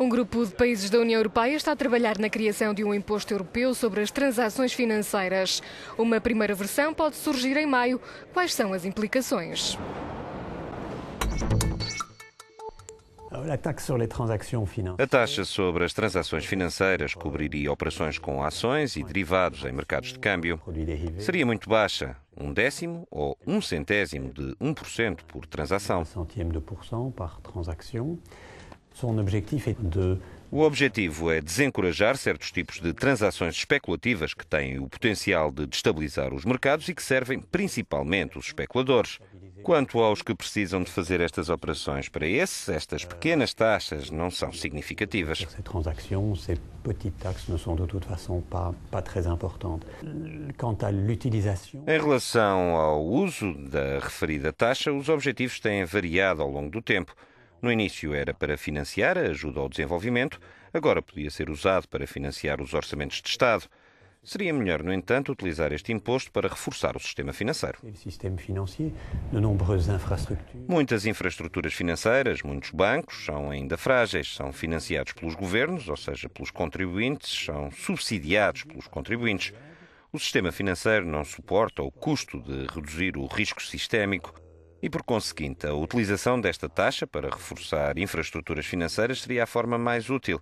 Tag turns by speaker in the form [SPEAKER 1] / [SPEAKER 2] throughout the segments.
[SPEAKER 1] Um grupo de países da União Europeia está a trabalhar na criação de um imposto europeu sobre as transações financeiras. Uma primeira versão pode surgir em maio. Quais são as implicações?
[SPEAKER 2] Ah,
[SPEAKER 3] a taxa sobre as transações financeiras cobriria operações com ações e derivados em mercados de câmbio. Seria muito baixa, um décimo ou um centésimo de 1% por transação. O objetivo é desencorajar certos tipos de transações especulativas que têm o potencial de destabilizar os mercados e que servem principalmente os especuladores. Quanto aos que precisam de fazer estas operações para esses, estas pequenas taxas não são significativas. Em relação ao uso da referida taxa, os objetivos têm variado ao longo do tempo. No início era para financiar a ajuda ao desenvolvimento, agora podia ser usado para financiar os orçamentos de Estado. Seria melhor, no entanto, utilizar este imposto para reforçar o sistema financeiro. Muitas infraestruturas financeiras, muitos bancos, são ainda frágeis, são financiados pelos governos, ou seja, pelos contribuintes, são subsidiados pelos contribuintes. O sistema financeiro não suporta o custo de reduzir o risco sistémico. E, por conseguinte, a utilização desta taxa para reforçar infraestruturas financeiras seria a forma mais útil.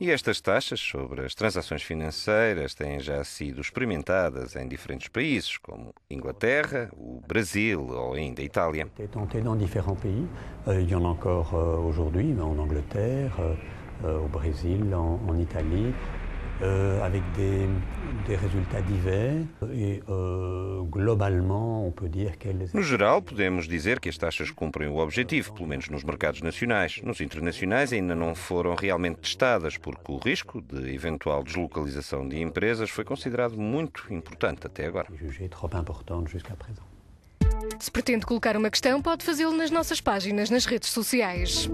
[SPEAKER 3] E estas taxas sobre as transações financeiras têm já sido experimentadas em diferentes países, como Inglaterra, o Brasil ou ainda a Itália.
[SPEAKER 2] Tentées dans différents pays. Il y en a encore aujourd'hui, mais en Angleterre, euh, avec des, des, résultats divers et euh, globalement on peut dire qu'elles No
[SPEAKER 3] geral, podemos dizer que as taxas cumprem o objetivo, pelo menos nos mercados nacionais. Nos internacionais ainda não foram realmente testadas porque o risco de eventual deslocalização de empresas foi considerado muito importante até agora.
[SPEAKER 1] Se pretende colocar uma questão, pode fazê-lo nas nossas páginas nas redes sociais.